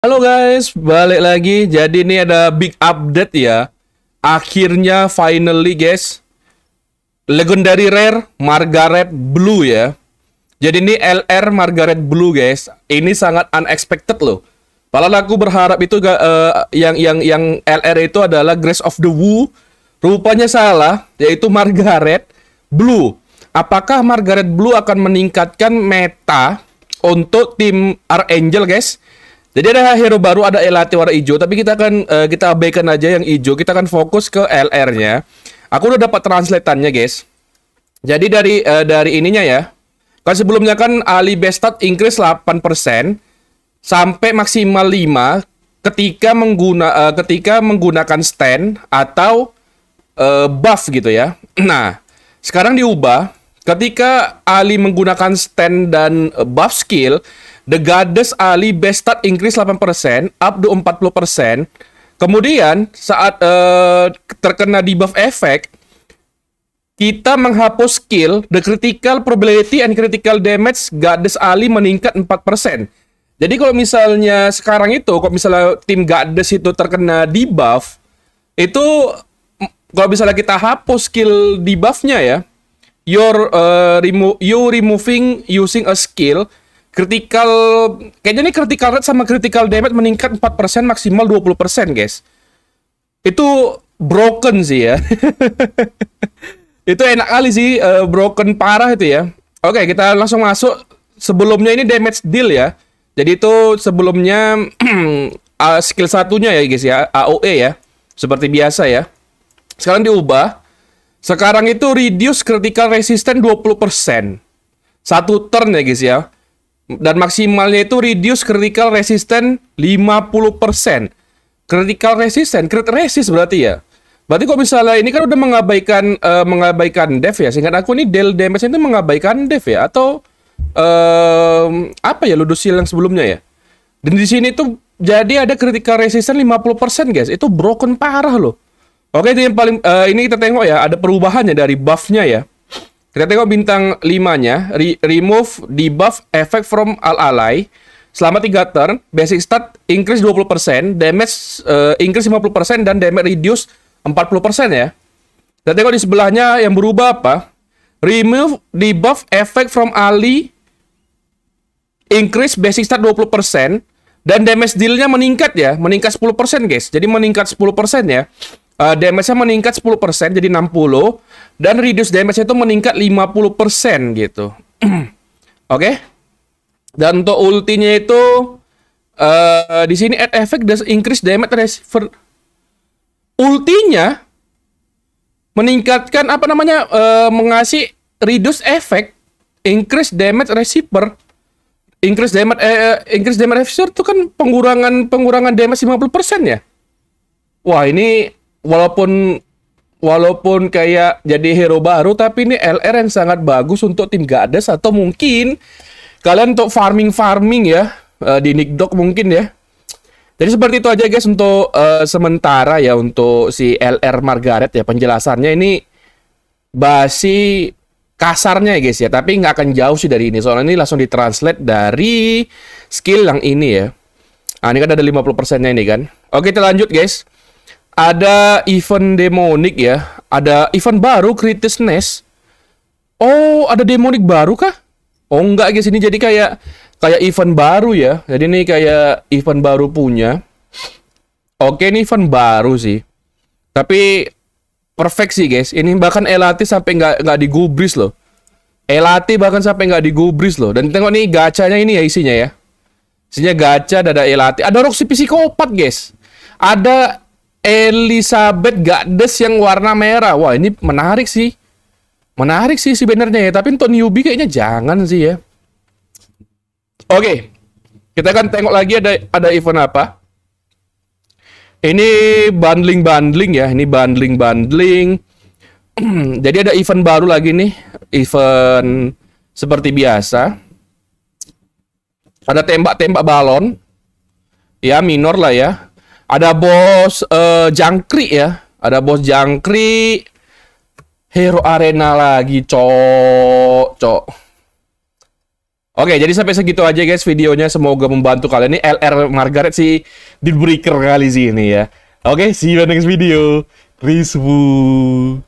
Halo guys, balik lagi. Jadi ini ada big update ya. Akhirnya finally guys, legendary rare Margaret Blue ya. Jadi ini LR Margaret Blue guys. Ini sangat unexpected loh. Padahal aku berharap itu uh, yang yang yang LR itu adalah Grace of the Woo. Rupanya salah, yaitu Margaret Blue. Apakah Margaret Blue akan meningkatkan meta untuk tim Archangel guys? Jadi ada hero baru, ada Elati warna hijau, tapi kita akan uh, kita abaikan aja yang hijau. Kita akan fokus ke LR-nya. Aku udah dapat translatannya, guys. Jadi dari uh, dari ininya ya. Kan sebelumnya kan Ali Bestat increase 8% sampai maksimal 5 ketika mengguna uh, ketika menggunakan stand atau uh, buff gitu ya. Nah, sekarang diubah ketika Ali menggunakan stand dan buff skill The Goddess Ali Bestat Inggris 8%, Abdu 40%. Kemudian saat uh, terkena debuff effect, kita menghapus skill The Critical Probability and Critical Damage Goddess Ali meningkat 4%. Jadi kalau misalnya sekarang itu, kalau misalnya tim Goddess itu terkena debuff, itu mm, kalau misalnya kita hapus skill debuffnya ya, your uh, eh, remo you removing using a skill critical kayaknya ini critical rate sama critical damage meningkat 4% maksimal 20% guys itu broken sih ya itu enak kali sih uh, broken parah itu ya oke kita langsung masuk sebelumnya ini damage deal ya jadi itu sebelumnya uh, skill satunya ya guys ya AOE ya seperti biasa ya sekarang diubah sekarang itu reduce critical resistance 20% satu turn ya guys ya dan maksimalnya itu reduce critical resistance 50%. Critical resistance, crit resist berarti ya. Berarti kok misalnya ini kan udah mengabaikan uh, mengabaikan dev ya. Singkat aku ini del damage itu mengabaikan dev ya atau um, apa ya ludusil yang sebelumnya ya. Dan di sini tuh jadi ada critical resistance 50% guys. Itu broken parah loh. Oke, itu yang paling uh, ini kita tengok ya, ada perubahannya dari buffnya ya. Kita tengok bintang 5-nya. Re remove debuff effect from all ally. Selama 3 turn, basic stat increase 20%, damage uh, increase 50%, dan damage reduce 40% ya. Kita tengok di sebelahnya yang berubah apa? Remove debuff effect from ally. Increase basic stat 20%. Dan damage dealnya meningkat ya. Meningkat 10% guys. Jadi meningkat 10% ya uh, damage-nya meningkat 10% jadi 60 dan reduce damage-nya itu meningkat 50% gitu. Oke. Okay? Dan untuk ultinya itu uh, di sini add effect does increase damage receiver ultinya meningkatkan apa namanya uh, mengasih reduce effect increase damage receiver increase damage eh, increase damage receiver itu kan pengurangan pengurangan damage 50% ya. Wah, ini walaupun walaupun kayak jadi hero baru tapi ini LR yang sangat bagus untuk tim Gades atau mungkin kalian untuk farming farming ya eh, di Nick mungkin ya. Jadi seperti itu aja guys untuk uh, sementara ya untuk si LR Margaret ya penjelasannya ini basi kasarnya ya guys ya tapi nggak akan jauh sih dari ini soalnya ini langsung ditranslate dari skill yang ini ya. Nah, ini kan ada 50%-nya ini kan. Oke, kita lanjut guys. Ada event demonic ya. Ada event baru kritis Nest. Oh, ada demonic baru kah? Oh enggak guys, ini jadi kayak kayak event baru ya. Jadi ini kayak event baru punya. Oke, ini event baru sih. Tapi perfect sih guys. Ini bahkan Elati sampai nggak nggak digubris loh. Elati bahkan sampai nggak digubris loh. Dan tengok nih gacanya ini ya isinya ya. Isinya gacha dada Elati. Ada Roxy psikopat guys. Ada Elizabeth Gades yang warna merah. Wah, ini menarik sih. Menarik sih si bannernya ya, tapi untuk newbie kayaknya jangan sih ya. Oke. Kita akan tengok lagi ada ada event apa. Ini bundling-bundling ya, ini bundling-bundling. Jadi ada event baru lagi nih, event seperti biasa. Ada tembak-tembak balon. Ya, minor lah ya. Ada bos uh, jangkrik ya. Ada bos jangkrik. Hero Arena lagi, cok, cok. Oke, jadi sampai segitu aja guys videonya. Semoga membantu kalian. Ini LR Margaret sih breaker kali sih ini ya. Oke, see you next video. Rizwu.